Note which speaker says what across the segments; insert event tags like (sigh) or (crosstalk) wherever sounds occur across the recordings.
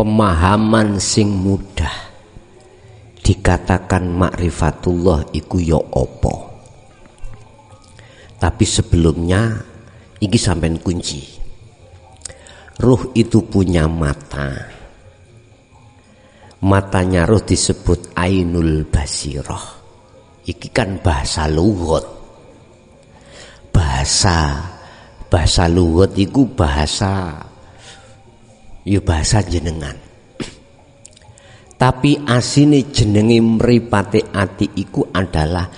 Speaker 1: pemahaman sing mudah dikatakan makrifatullah iku yo ya opo tapi sebelumnya iki sampean kunci ruh itu punya mata matanya ruh disebut Ainul Basiroh. Iki kan bahasa luhut. Bahasa bahasa luhut iku bahasa ya bahasa jenengan tapi asini jenenge meripati ati iku adalah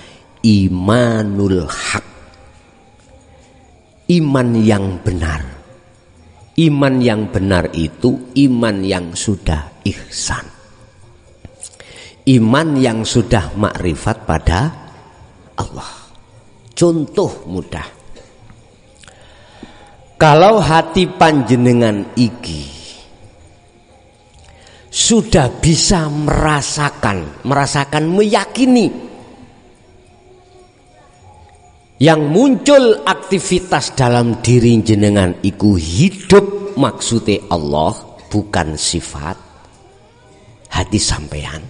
Speaker 1: imanul hak iman yang benar iman yang benar itu iman yang sudah ihsan iman yang sudah makrifat pada Allah. Contoh mudah. Kalau hati panjenengan iki sudah bisa merasakan, merasakan meyakini yang muncul aktivitas dalam diri jenengan iku hidup maksudnya Allah bukan sifat hati sampean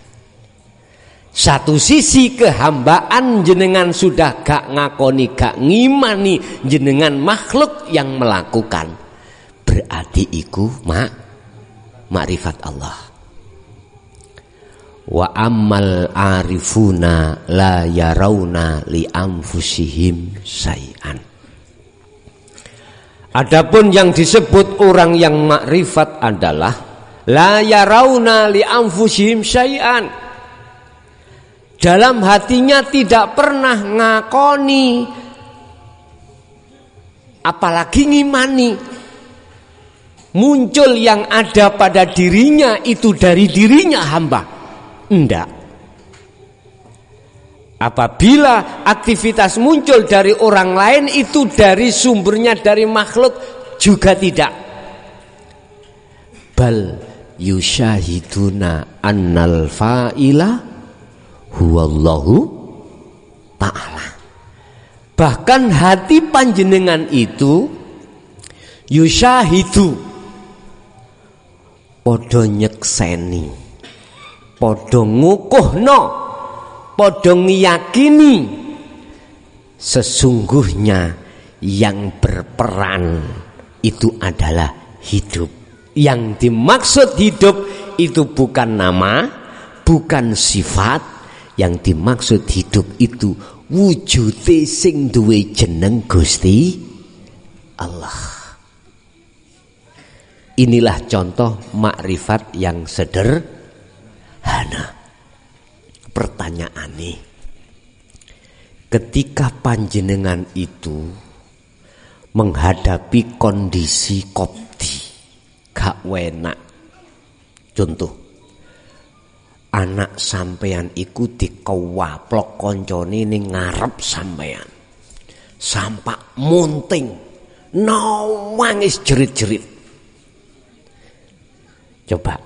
Speaker 1: satu sisi kehambaan jenengan sudah gak ngakoni gak ngimani jenengan makhluk yang melakukan berarti iku mak makrifat Allah wa ammal arifuna la yarawna li anfusihim sayan Adapun yang disebut orang yang makrifat adalah la yarawna li anfusihim say'an Dalam hatinya tidak pernah ngakoni apalagi ngimani. Muncul yang ada pada dirinya itu dari dirinya hamba. Tidak Apabila aktivitas muncul dari orang lain itu dari sumbernya dari makhluk juga tidak. Bal yushahiduna annal fa'ila huwallahu ta'ala. Bahkan hati panjenengan itu yushahidu, Podonyekseni nyekseni padha ngukuhno padha ngiyakini sesungguhnya yang berperan itu adalah hidup yang dimaksud hidup itu bukan nama bukan sifat yang dimaksud hidup itu wujud sing duwe jeneng Gusti Allah Inilah contoh makrifat yang sederhana Hana. Pertanyaan nih. Ketika panjenengan itu menghadapi kondisi kopti gak wenak. Contoh anak sampean iku dikewaplok koncone ning ngarep sampean, Sampak munting, wangis jerit-jerit. Coba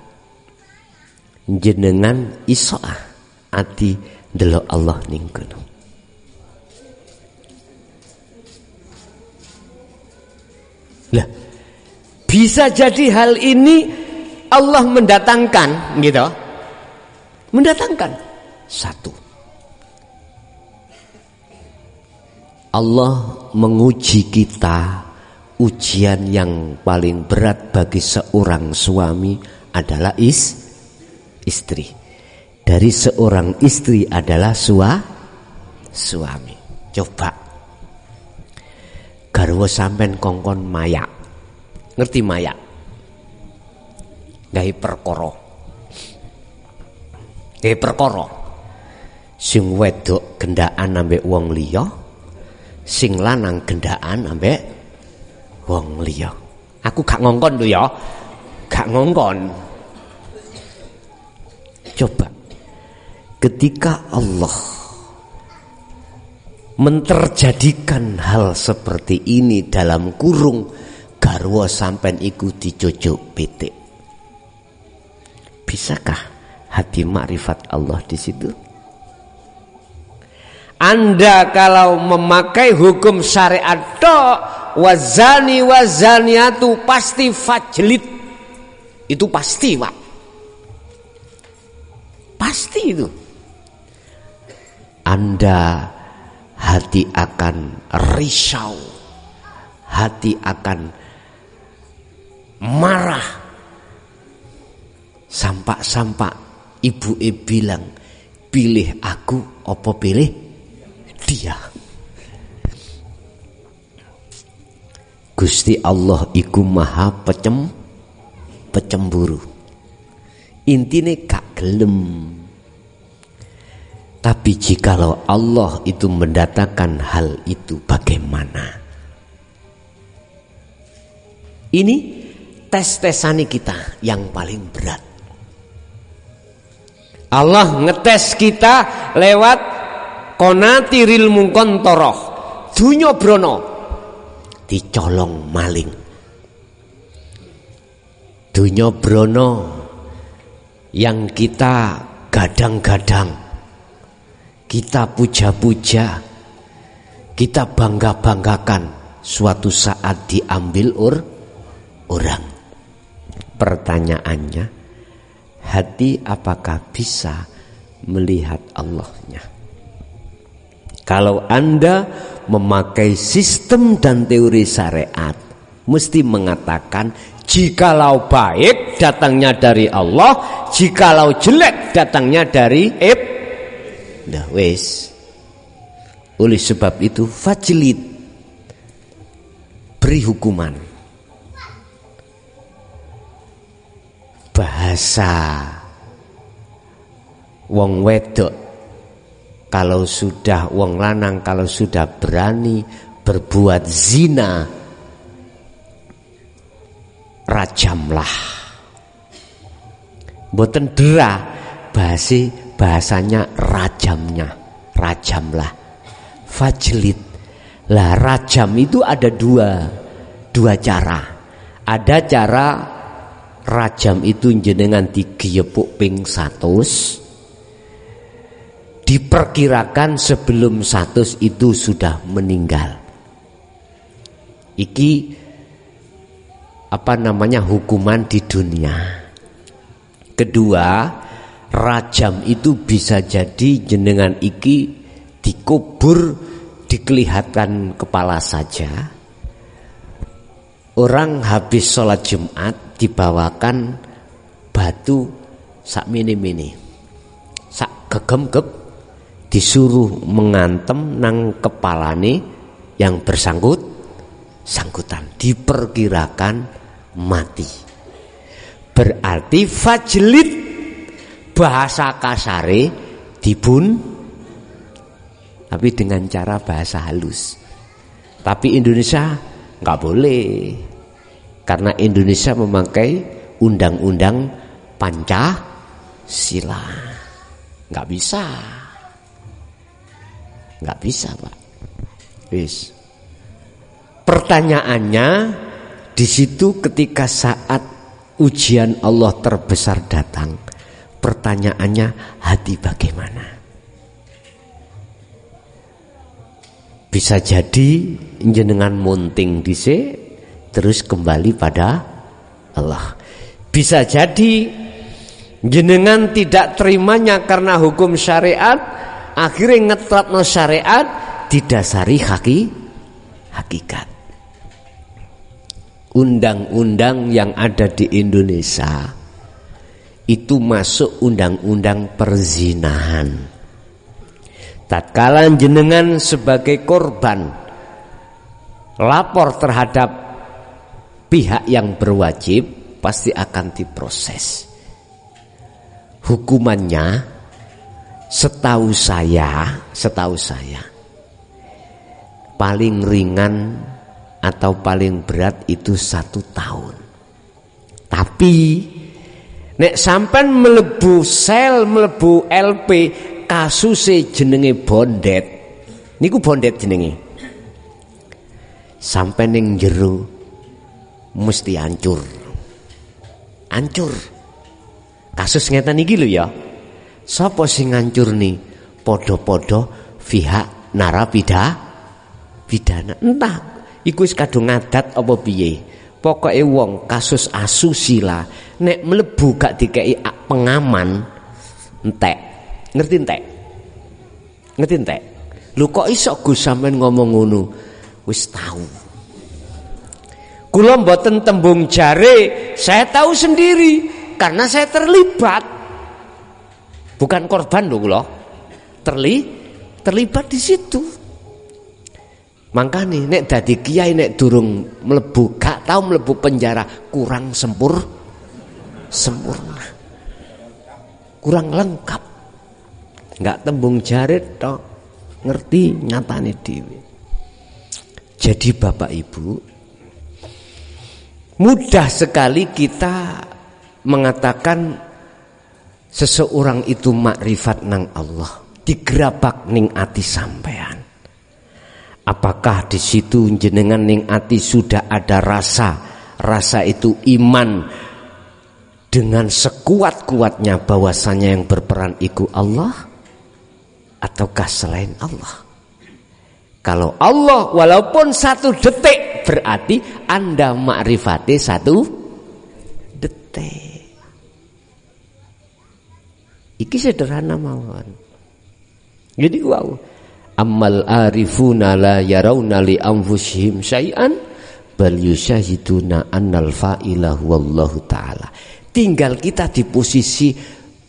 Speaker 1: jenengan iso ah ati delok Allah ning Lah, bisa jadi hal ini Allah mendatangkan gitu. Mendatangkan satu. Allah menguji kita ujian yang paling berat bagi seorang suami adalah is istri. Dari seorang istri adalah sua, suami. Coba. Garwa sampean kongkon mayak. Ngerti mayak? gai perkoro. gai perkoro. Sing wedok gendaan ambek wong liya, sing lanang gendaan ambek wong liya. Aku gak ngongkon lho ya. Gak ngongkon. Coba ketika Allah menterjadikan hal seperti ini dalam kurung garwa sampai ikuti dijojo PT Bisakah hati makrifat Allah di situ? Anda kalau memakai hukum syariat to wazani wazaniatu pasti fajlid. Itu pasti, Pak. Pasti itu. Anda hati akan risau. Hati akan marah. Sampak-sampak ibu e bilang, pilih aku opo pilih dia. Gusti Allah iku maha pecem pecemburu. Intine gelem tapi jikalau Allah itu mendatangkan hal itu bagaimana ini tes-tesani kita yang paling berat Allah ngetes kita lewat konati konatiril toroh dunyo brono dicolong maling Dunyo brono yang kita gadang-gadang, kita puja-puja, kita bangga-banggakan suatu saat diambil ur orang. Pertanyaannya, hati apakah bisa melihat Allahnya? Kalau Anda memakai sistem dan teori syariat, mesti mengatakan Jikalau baik datangnya dari Allah, jikalau jelek datangnya dari ib. Nah, wis. Oleh sebab itu fajlid beri hukuman. Bahasa wong wedok kalau sudah wong lanang kalau sudah berani berbuat zina rajamlah boten dera bahasi bahasanya rajamnya rajamlah fajlit lah rajam itu ada dua dua cara ada cara rajam itu jenengan yepuk ping satus diperkirakan sebelum satus itu sudah meninggal iki apa namanya hukuman di dunia. Kedua, rajam itu bisa jadi jenengan iki dikubur dikelihatan kepala saja. Orang habis sholat Jumat dibawakan batu sak mini-mini, sak gegem-gep disuruh mengantem nang kepala kepalane yang bersangkut sangkutan diperkirakan mati. Berarti fajlid bahasa kasare dibun tapi dengan cara bahasa halus. Tapi Indonesia nggak boleh karena Indonesia memakai undang-undang sila Nggak bisa. Nggak bisa, Pak. bis Pertanyaannya di situ ketika saat ujian Allah terbesar datang, pertanyaannya hati bagaimana? Bisa jadi jenengan munting dise terus kembali pada Allah. Bisa jadi jenengan tidak terimanya karena hukum syariat, akhirnya ngetratno syariat didasari haki hakikat undang-undang yang ada di Indonesia itu masuk undang-undang perzinahan. Tatkala jenengan sebagai korban lapor terhadap pihak yang berwajib pasti akan diproses. Hukumannya setahu saya, setahu saya paling ringan atau paling berat itu satu tahun. Tapi nek sampan melebu sel melebu LP kasusnya jenenge bondet. Niku bondet jenenge. Sampai neng jeru mesti hancur. Hancur. Kasus ngeta niki lho ya. Sapa sing hancur nih? Podo-podo pihak narapidana. Pidana entah iku wis kadung ngadat apa piye pokoke wong kasus asusila nek mlebu gak dikei pengaman entek ngerti entek ngerti entek lho kok iso Gus sampean ngomong ngono wis tahu kula mboten tembung jare saya tahu sendiri karena saya terlibat bukan korban lho kula terli terlibat di situ Mangkane nek dadi kiai nek durung mlebu gak tau mlebu penjara kurang sempur sempurna. Kurang lengkap. Enggak tembung jarit tok ngerti nyatane dhewe. Jadi Bapak Ibu mudah sekali kita mengatakan seseorang itu makrifat nang Allah digerabak ning ati sampean Apakah di situ jenengan ning ati sudah ada rasa? Rasa itu iman dengan sekuat-kuatnya bahwasanya yang berperan itu Allah ataukah selain Allah? Kalau Allah walaupun satu detik berarti Anda makrifati satu detik. Iki sederhana mawon. Jadi wow, ammal arifuna la yarawna li anfusihim syai'an bal yusyahiduna annal fa'ila wallahu taala tinggal kita di posisi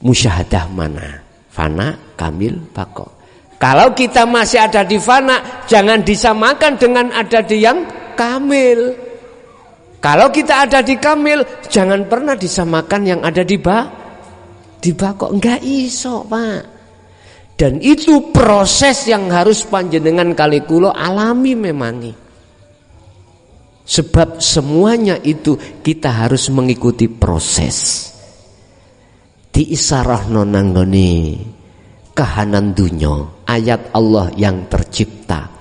Speaker 1: musyahadah mana fana kamil bako kalau kita masih ada di fana jangan disamakan dengan ada di yang kamil kalau kita ada di kamil jangan pernah disamakan yang ada di bak, di bako enggak iso pak dan itu proses yang harus panjenengan kali kulo alami memangi. Sebab semuanya itu kita harus mengikuti proses. di isarah nonanggoni kahanan dunyo ayat Allah yang tercipta.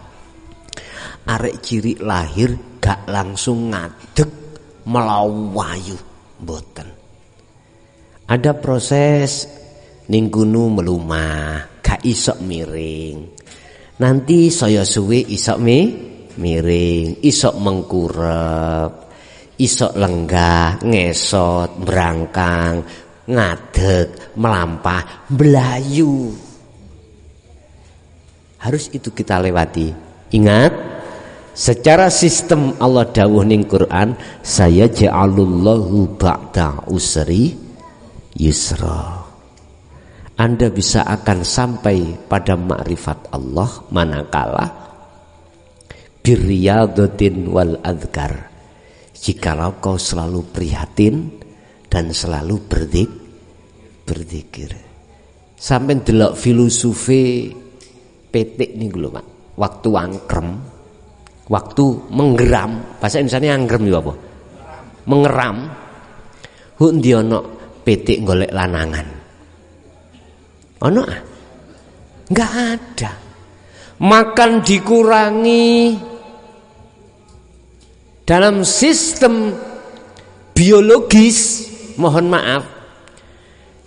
Speaker 1: Arek ciri lahir gak langsung ngadeg melawayu boten. Ada proses ningkunu melumah, isok miring. Nanti saya suwe isok mi miring, isok mengkurep, isok lenggah, ngesot, berangkang, ngadek melampah, belayu. Harus itu kita lewati. Ingat, Secara sistem Allah dawuh ning Quran, saya ja'alullahu ba'da usri yusra. Anda bisa akan sampai pada makrifat Allah manakala birriyadatin wal adhkar. Jikalau kau selalu prihatin dan selalu berdik, berdikir Sampai delok filosofi petik nih gue pak. Waktu angkrem, waktu menggeram. Bahasa Indonesia angkrem juga apa? Mengeram. Diono petik golek lanangan. Ono ah? Enggak ada. Makan dikurangi dalam sistem biologis, mohon maaf.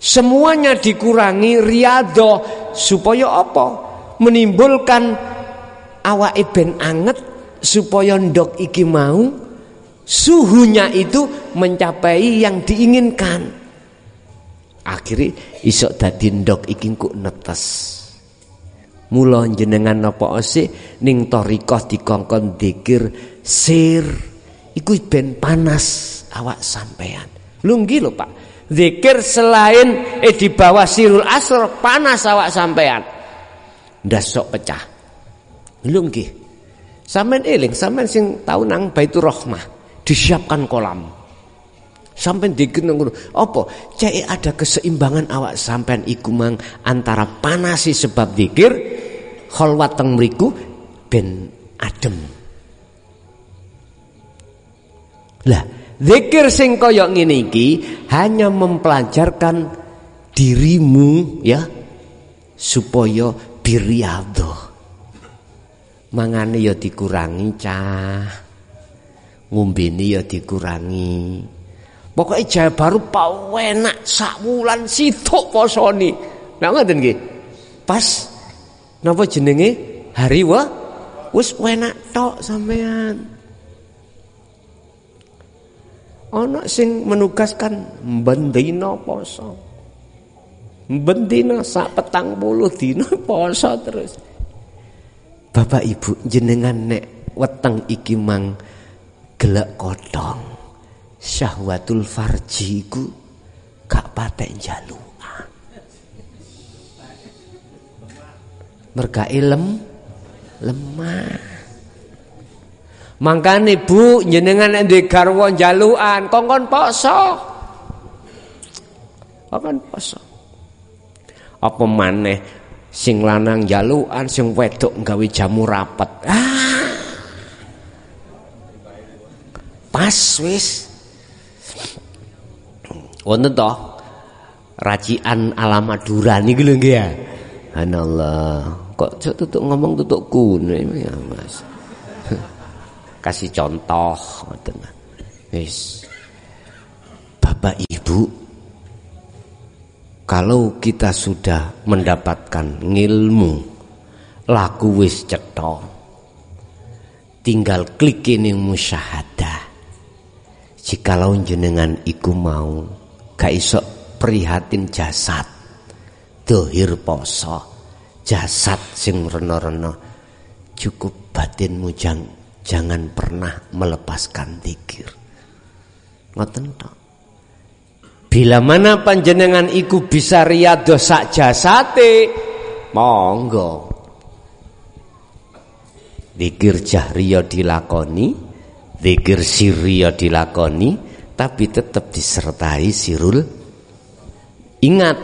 Speaker 1: Semuanya dikurangi riado supaya apa? Menimbulkan awak ben anget supaya ndok iki mau suhunya itu mencapai yang diinginkan. Akhirnya isok dadi ndok iki ku netes mula jenengan napa osih ning tarikah dikongkon dikir sir iku ben panas awak sampean lunggi lho Pak zikir selain eh di bawah sirul asr panas awak sampean ndas sok pecah lunggi sampean eling sampean sing tau nang Baitur Rahmah disiapkan kolam Sampai digeneng ngono. Apa? Cek ada keseimbangan awak sampai iku mang antara panasi sebab dikir kholwat teng mriku ben adem. Lah, zikir sing kaya ngene iki hanya mempelajarkan dirimu ya supaya biriadhah. Mangane ya dikurangi cah. Ngombene ya dikurangi. Pokoknya Jaya Baru pawenak sak wulan sitok posoni. Nah ngoten nggih. Pas napa jenenge hari wa wis wenak tok sampean. Ana sing menugaskan bendina poso. Bendina sak petang puluh dina (laughs) poso terus. Bapak Ibu jenengan nek weteng iki mang gelek kodong syahwatul farji ku gak patek jalu mereka ilm lemah mangkane bu jenengan ndek garwa jaluan kongkon poso kongkon poso apa maneh sing lanang jaluan sing wedok ngawi jamu rapet ah pas wis wonten toh racian ala Madura nih lho nggih ya. Hanallah. Kok cok tutuk ngomong tutuk kune ya, Mas. (laughs) Kasih contoh ngoten. Wis. Bapak Ibu kalau kita sudah mendapatkan ilmu laku wis cetha tinggal klik ini musyahadah jikalau jenengan iku mau gak iso prihatin jasad dohir poso jasad sing reno-reno cukup batinmu jang, jangan pernah melepaskan tikir ngoten tok bila mana panjenengan iku bisa riadoh sak jasate monggo Zikir jahriya dilakoni, zikir sirriya dilakoni, tapi tetap disertai sirul ingat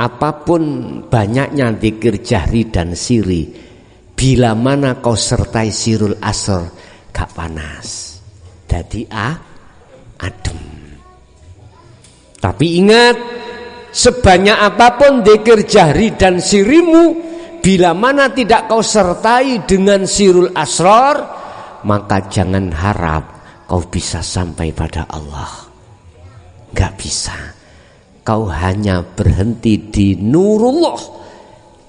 Speaker 1: apapun banyaknya dikir jahri dan siri bila mana kau sertai sirul asor gak panas jadi ah, adem tapi ingat sebanyak apapun dikir jahri dan sirimu bila mana tidak kau sertai dengan sirul asror maka jangan harap kau bisa sampai pada Allah? Gak bisa. Kau hanya berhenti di nurullah.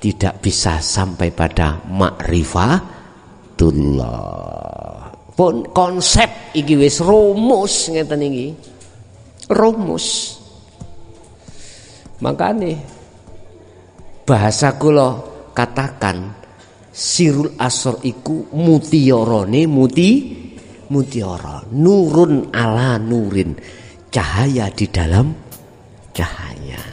Speaker 1: Tidak bisa sampai pada ma'rifatullah. Pun konsep iki wis rumus ngeten iki. Rumus. Makane bahasa kula katakan sirul asor iku mutiorone muti mutiara nurun ala nurin cahaya di dalam cahaya